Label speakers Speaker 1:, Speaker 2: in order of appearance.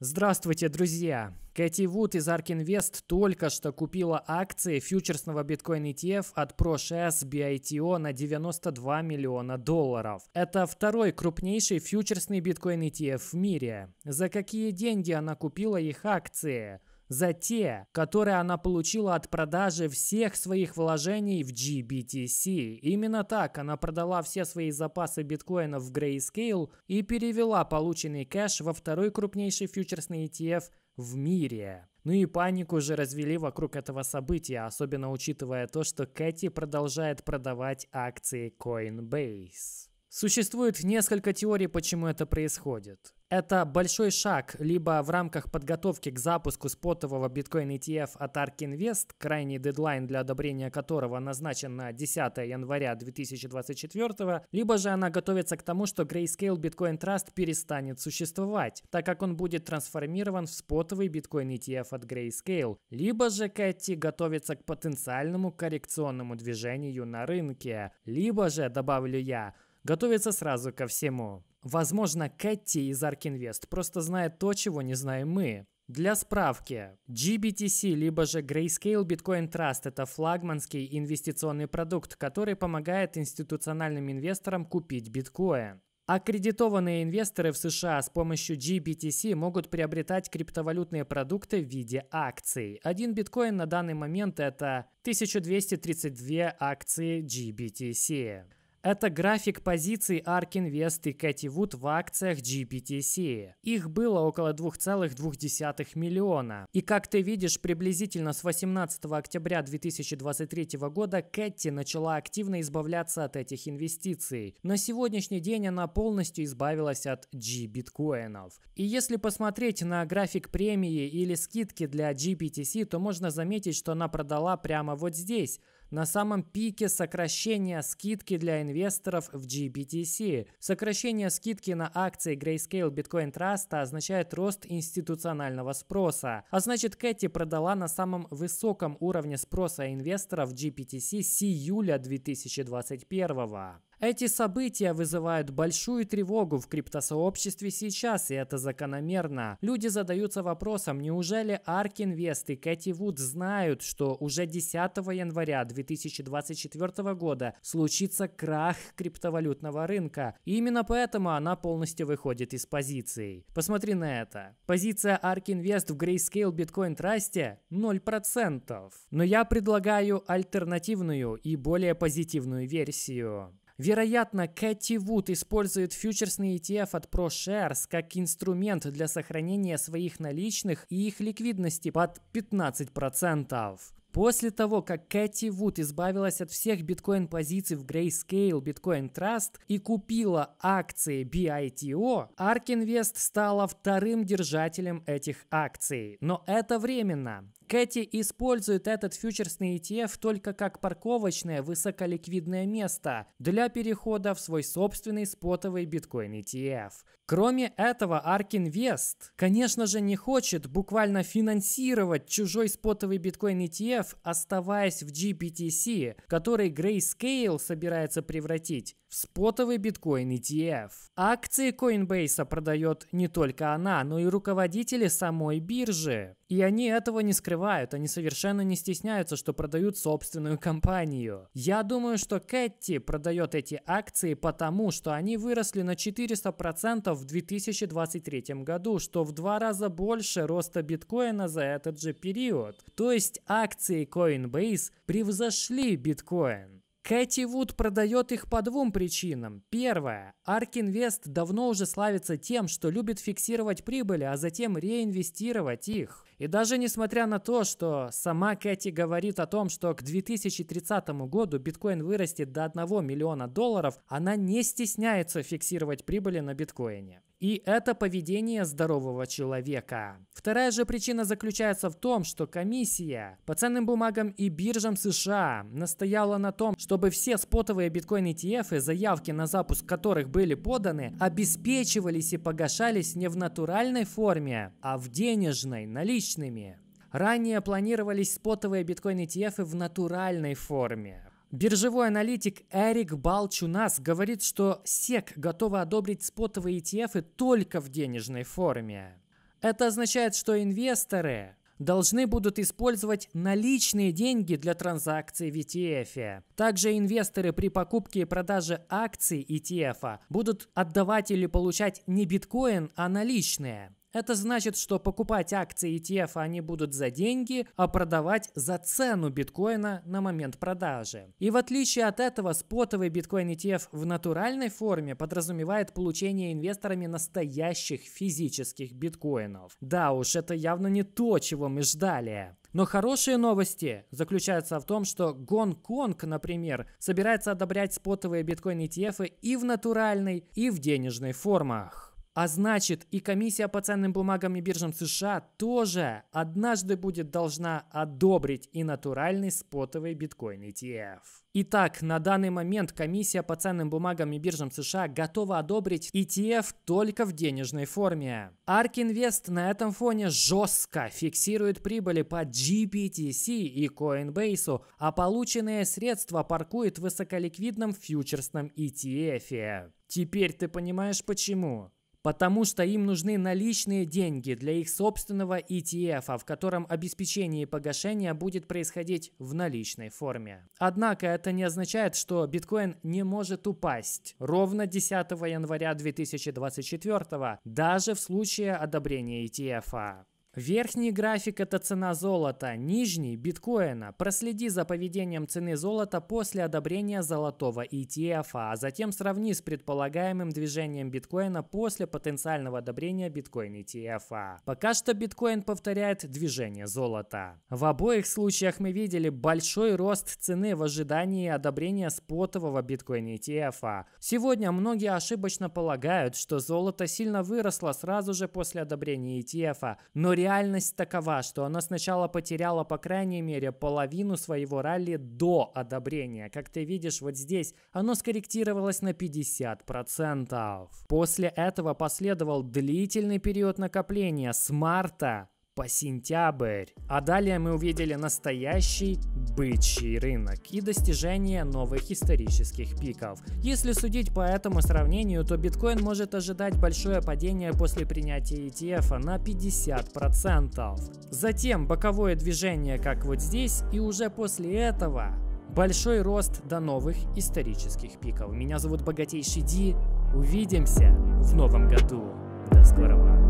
Speaker 1: Здравствуйте, друзья! Кэти Вуд из ARK Invest только что купила акции фьючерсного биткоин ETF от ProShares BITO на 92 миллиона долларов. Это второй крупнейший фьючерсный биткоин ETF в мире. За какие деньги она купила их акции? за те, которые она получила от продажи всех своих вложений в GBTC. Именно так она продала все свои запасы биткоинов в Grayscale и перевела полученный кэш во второй крупнейший фьючерсный ETF в мире. Ну и панику же развели вокруг этого события, особенно учитывая то, что Кэти продолжает продавать акции Coinbase. Существует несколько теорий, почему это происходит. Это большой шаг либо в рамках подготовки к запуску спотового биткоин ETF от ARK Invest, крайний дедлайн для одобрения которого назначен на 10 января 2024, либо же она готовится к тому, что Grayscale Bitcoin Trust перестанет существовать, так как он будет трансформирован в спотовый биткоин ETF от Grayscale, либо же Кэти готовится к потенциальному коррекционному движению на рынке, либо же, добавлю я, готовится сразу ко всему. Возможно, Кэти из Аркинвест просто знает то, чего не знаем мы. Для справки, GBTC, либо же Grayscale Bitcoin Trust – это флагманский инвестиционный продукт, который помогает институциональным инвесторам купить биткоин. Аккредитованные инвесторы в США с помощью GBTC могут приобретать криптовалютные продукты в виде акций. Один биткоин на данный момент это 1232 акции GBTC. Это график позиций ARK Invest и Кэти Вуд в акциях GPTC. Их было около 2,2 миллиона. И как ты видишь, приблизительно с 18 октября 2023 года Кэти начала активно избавляться от этих инвестиций. На сегодняшний день она полностью избавилась от G биткоинов. И если посмотреть на график премии или скидки для GPTC, то можно заметить, что она продала прямо вот здесь – на самом пике сокращения скидки для инвесторов в GBTC. Сокращение скидки на акции Grayscale Bitcoin Trust означает рост институционального спроса. А значит, Кэти продала на самом высоком уровне спроса инвесторов GPTC с июля 2021. года. Эти события вызывают большую тревогу в криптосообществе сейчас, и это закономерно. Люди задаются вопросом, неужели ARK Invest и Кэти Вуд знают, что уже 10 января 2024 года случится крах криптовалютного рынка. И именно поэтому она полностью выходит из позиции. Посмотри на это. Позиция ARK Invest в Grayscale Bitcoin Trust 0%. Но я предлагаю альтернативную и более позитивную версию. Вероятно, Кэти Вуд использует фьючерсный ETF от ProShares как инструмент для сохранения своих наличных и их ликвидности под 15%. После того, как Кэти Вуд избавилась от всех биткоин-позиций в Grayscale Bitcoin Trust и купила акции BITO, ARK Invest стала вторым держателем этих акций. Но это временно. Кэти использует этот фьючерсный ETF только как парковочное высоколиквидное место для перехода в свой собственный спотовый биткоин ETF. Кроме этого, ARK Invest, конечно же, не хочет буквально финансировать чужой спотовый биткоин ETF, оставаясь в GBTC, который Grayscale собирается превратить в спотовый биткоин ETF. Акции Coinbase продает не только она, но и руководители самой биржи. И они этого не скрывают, они совершенно не стесняются, что продают собственную компанию. Я думаю, что Кэти продает эти акции потому, что они выросли на 400% в 2023 году, что в два раза больше роста биткоина за этот же период. То есть акции Coinbase превзошли биткоин. Кэти Вуд продает их по двум причинам. Первое. Арк Инвест давно уже славится тем, что любит фиксировать прибыли, а затем реинвестировать их. И даже несмотря на то, что сама Кэти говорит о том, что к 2030 году биткоин вырастет до 1 миллиона долларов, она не стесняется фиксировать прибыли на биткоине. И это поведение здорового человека. Вторая же причина заключается в том, что комиссия по ценным бумагам и биржам США настояла на том, чтобы все спотовые биткоин ETF, заявки на запуск которых были поданы, обеспечивались и погашались не в натуральной форме, а в денежной, наличными. Ранее планировались спотовые биткоин ETF в натуральной форме. Биржевой аналитик Эрик Балчунас говорит, что SEC готова одобрить спотовые ETF только в денежной форме. Это означает, что инвесторы должны будут использовать наличные деньги для транзакций в ETF. Также инвесторы при покупке и продаже акций ETF будут отдавать или получать не биткоин, а наличные. Это значит, что покупать акции ETF они будут за деньги, а продавать за цену биткоина на момент продажи. И в отличие от этого, спотовый биткоин ETF в натуральной форме подразумевает получение инвесторами настоящих физических биткоинов. Да уж, это явно не то, чего мы ждали. Но хорошие новости заключаются в том, что Гонконг, например, собирается одобрять спотовые биткоин ETF и в натуральной, и в денежной формах. А значит, и комиссия по ценным бумагам и биржам США тоже однажды будет должна одобрить и натуральный спотовый биткоин ETF. Итак, на данный момент комиссия по ценным бумагам и биржам США готова одобрить ETF только в денежной форме. ARK Invest на этом фоне жестко фиксирует прибыли по GPTC и Coinbase, а полученные средства паркует в высоколиквидном фьючерсном ETF. Теперь ты понимаешь почему потому что им нужны наличные деньги для их собственного ETF, а в котором обеспечение погашения будет происходить в наличной форме. Однако это не означает, что биткоин не может упасть ровно 10 января 2024 даже в случае одобрения ETF. Верхний график – это цена золота, нижний – биткоина. Проследи за поведением цены золота после одобрения золотого ETF, а затем сравни с предполагаемым движением биткоина после потенциального одобрения биткоин ETF. Пока что биткоин повторяет движение золота. В обоих случаях мы видели большой рост цены в ожидании одобрения спотового биткоин ETF. Сегодня многие ошибочно полагают, что золото сильно выросло сразу же после одобрения ETF, но реально реальность такова, что она сначала потеряла, по крайней мере, половину своего ралли до одобрения. Как ты видишь, вот здесь оно скорректировалось на 50%. После этого последовал длительный период накопления с марта по сентябрь. А далее мы увидели настоящий бычий рынок и достижение новых исторических пиков. Если судить по этому сравнению, то биткоин может ожидать большое падение после принятия ETF на 50%. Затем боковое движение, как вот здесь, и уже после этого большой рост до новых исторических пиков. Меня зовут Богатейший Ди. Увидимся в новом году. До скорого.